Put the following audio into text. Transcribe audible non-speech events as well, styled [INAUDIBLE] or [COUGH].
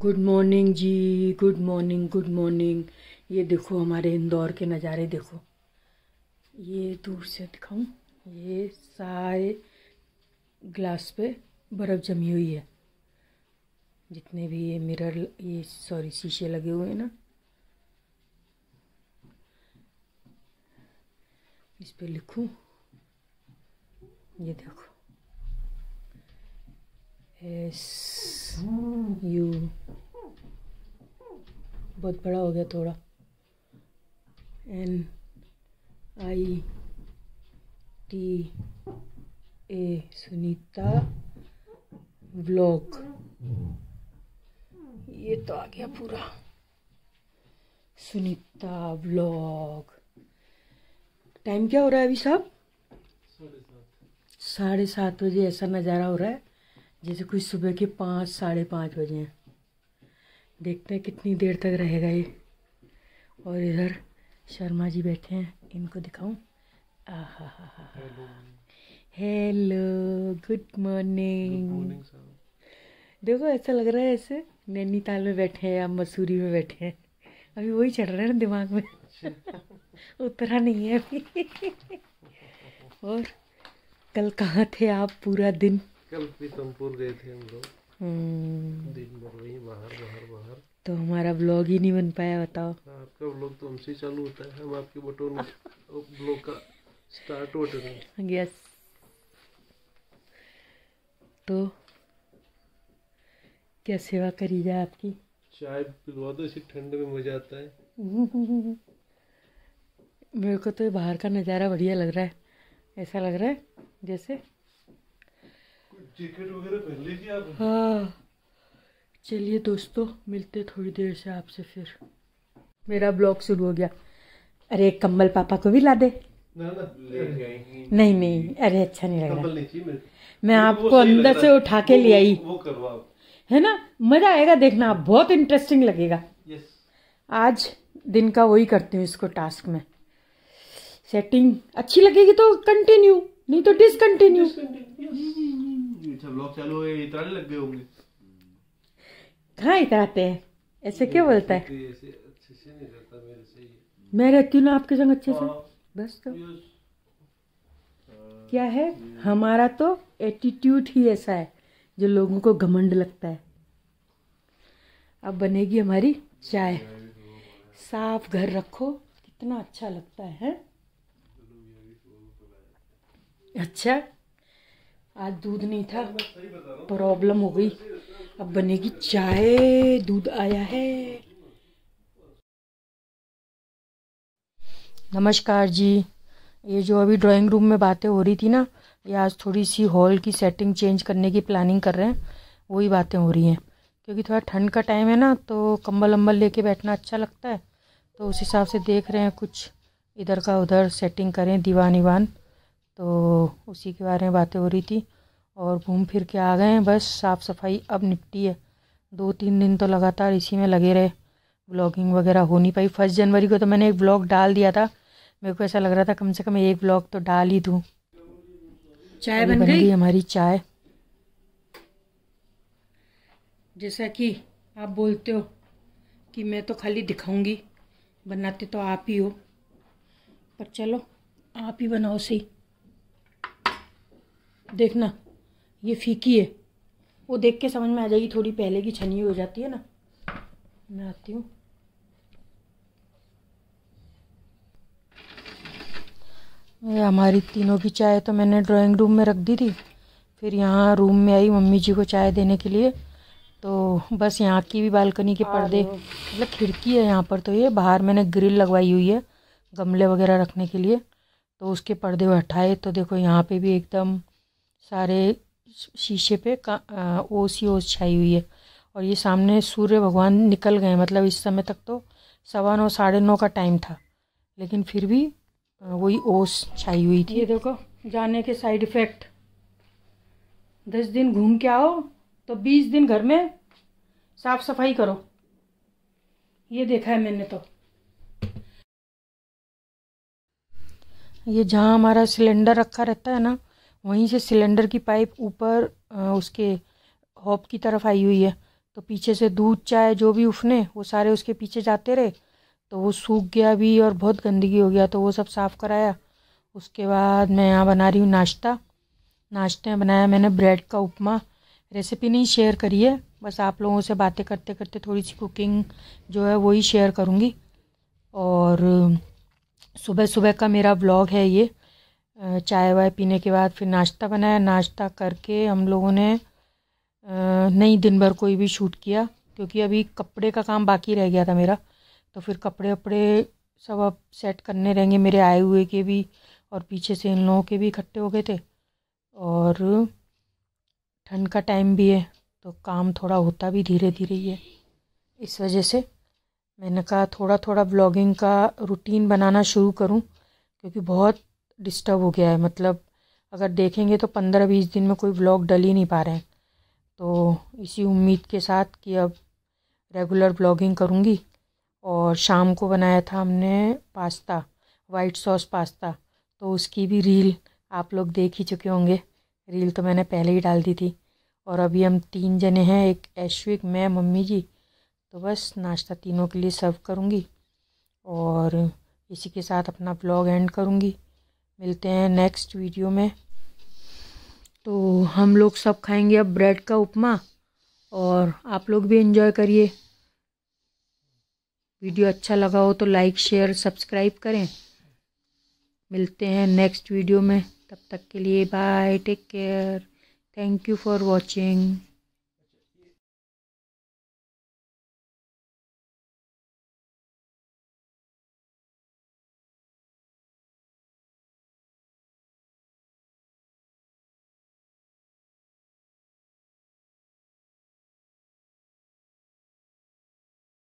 Good morning जी good morning good morning ये देखो हमारे इंदौर के नज़ारे देखो ये दूर से दिखाऊं ये सारे ग्लास पे बर्फ़ जमी हुई है जितने भी ये मिरर ये सॉरी शीशे लगे हुए हैं ना इस पर लिखूँ ये देखो एस यू बहुत बड़ा हो गया थोड़ा N I T A Sunita vlog ये तो आ गया पूरा सुनीता व्लॉग टाइम क्या हो रहा है अभी साहब साढ़े सात बजे ऐसा नज़ारा हो रहा है जैसे कुछ सुबह के पाँच साढ़े पाँच बजे हैं देखते हैं कितनी देर तक रहेगा ये और इधर शर्मा जी बैठे हैं इनको दिखाऊं हेलो गुड मॉर्निंग देखो ऐसा लग रहा है ऐसे नैनीताल में बैठे हैं या मसूरी में बैठे हैं अभी वही चल रहा है ना दिमाग में [LAUGHS] उतरा नहीं है अभी और कल कहाँ थे आप पूरा दिन कल भी संपूर्ण गए थे हम लोग हम्म। दिन भर वही बाहर बाहर बाहर तो हमारा ब्लॉग ही नहीं बन पाया बताओ आपका ब्लॉग तो हमसे ही चालू होता है हम आपके बटोर ब्लॉग का स्टार्ट होते हैं यस तो क्या सेवा करी जाए आपकी चाय पिलवा दो इसे ठंड में मजा आता है [LAUGHS] मेरे को तो बाहर का नज़ारा बढ़िया लग रहा है ऐसा लग रहा है जैसे जैकेट वगैरह पहन लीजिए आप हाँ चलिए दोस्तों मिलते थोड़ी देर से आपसे फिर मेरा ब्लॉग शुरू हो गया अरे कम्बल पापा को भी ला दे ना ना नहीं नहीं अरे अच्छा नहीं लग रहा मैं आपको अंदर से उठा के ले आई है ना मजा आएगा देखना आप बहुत इंटरेस्टिंग लगेगा आज दिन का वही करती हूँ इसको टास्क में सेटिंग अच्छी लगेगी तो कंटिन्यू नहीं तो डिसकंटिन्यू आप चलो ये इतराने लग गए होंगे कहाँ इतराते हैं ऐसे क्या बोलता है मैं रहती हूँ ना आपके संग अच्छे से बस तो क्या है हमारा तो एटीट्यूड ही ऐसा है जो लोगों को घमंड लगता है अब बनेगी हमारी चाय साफ घर रखो कितना अच्छा लगता है, है? अच्छा आज दूध नहीं था प्रॉब्लम हो गई अब बनेगी चाय दूध आया है नमस्कार जी ये जो अभी ड्राइंग रूम में बातें हो रही थी ना ये आज थोड़ी सी हॉल की सेटिंग चेंज करने की प्लानिंग कर रहे हैं वही बातें हो रही हैं क्योंकि थोड़ा ठंड का टाइम है ना तो कंबल अम्बल लेके बैठना अच्छा लगता है तो उस हिसाब से देख रहे हैं कुछ इधर का उधर सेटिंग करें दीवान ईवान तो उसी के बारे में बातें हो रही थी और घूम फिर के आ गए हैं बस साफ़ सफाई अब निपटी है दो तीन दिन तो लगातार इसी में लगे रहे ब्लॉगिंग वगैरह हो नहीं पाई फर्स्ट जनवरी को तो मैंने एक ब्लॉग डाल दिया था मेरे को ऐसा लग रहा था कम से कम एक ब्लॉग तो डाल ही दूँ चाय बन, गई हमारी चाय जैसा कि आप बोलते हो कि मैं तो खाली दिखाऊंगी बनाते तो आप ही हो पर चलो आप ही बनाओ सही देखना ये फीकी है वो देख के समझ में आ जाएगी थोड़ी पहले की छनी हो जाती है ना मैं आती हूँ ये हमारी तीनों की चाय तो मैंने ड्राइंग रूम में रख दी थी फिर यहाँ रूम में आई मम्मी जी को चाय देने के लिए तो बस यहाँ की भी बालकनी के हाँ, पर्दे मतलब खिड़की है यहाँ पर तो ये बाहर मैंने ग्रिल लगवाई हुई है गमले वगैरह रखने के लिए तो उसके पर्दे हटाए तो देखो यहाँ पे भी एकदम सारे शीशे पे का ओस ही ओस छाई हुई है और ये सामने सूर्य भगवान निकल गए मतलब इस समय तक तो सवा नौ साढ़े नौ का टाइम था लेकिन फिर भी वही ओस छाई हुई थी ये देखो जाने के साइड इफ़ेक्ट दस दिन घूम के आओ तो बीस दिन घर में साफ सफाई करो ये देखा है मैंने तो ये जहाँ हमारा सिलेंडर रखा रहता है ना वहीं से सिलेंडर की पाइप ऊपर उसके हॉप की तरफ आई हुई है तो पीछे से दूध चाय जो भी उफने वो सारे उसके पीछे जाते रहे तो वो सूख गया भी और बहुत गंदगी हो गया तो वो सब साफ़ कराया उसके बाद मैं यहाँ बना रही हूँ नाश्ता नाश्ते में बनाया मैंने ब्रेड का उपमा रेसिपी नहीं शेयर करी है बस आप लोगों से बातें करते करते थोड़ी सी कुकिंग जो है वही शेयर करूँगी और सुबह सुबह का मेरा ब्लॉग है ये चाय वाय पीने के बाद फिर नाश्ता बनाया नाश्ता करके हम लोगों ने नहीं दिन भर कोई भी शूट किया क्योंकि अभी कपड़े का काम बाकी रह गया था मेरा तो फिर कपड़े वपड़े सब अब सेट करने रहेंगे मेरे आए हुए के भी और पीछे से इन लोगों के भी इकट्ठे हो गए थे और ठंड का टाइम भी है तो काम थोड़ा होता भी धीरे धीरे ही है इस वजह से मैंने कहा थोड़ा थोड़ा ब्लॉगिंग का रूटीन बनाना शुरू करूं क्योंकि बहुत डिस्टर्ब हो गया है मतलब अगर देखेंगे तो पंद्रह बीस दिन में कोई ब्लॉग डल ही नहीं पा रहे हैं तो इसी उम्मीद के साथ कि अब रेगुलर ब्लॉगिंग करूँगी और शाम को बनाया था हमने पास्ता वाइट सॉस पास्ता तो उसकी भी रील आप लोग देख ही चुके होंगे रील तो मैंने पहले ही डाल दी थी और अभी हम तीन जने हैं एक ऐश्विक मैं मम्मी जी तो बस नाश्ता तीनों के लिए सर्व करूँगी और इसी के साथ अपना ब्लॉग एंड करूँगी मिलते हैं नेक्स्ट वीडियो में तो हम लोग सब खाएंगे अब ब्रेड का उपमा और आप लोग भी इन्जॉय करिए वीडियो अच्छा लगा हो तो लाइक शेयर सब्सक्राइब करें मिलते हैं नेक्स्ट वीडियो में तब तक के लिए bye take care thank you for watching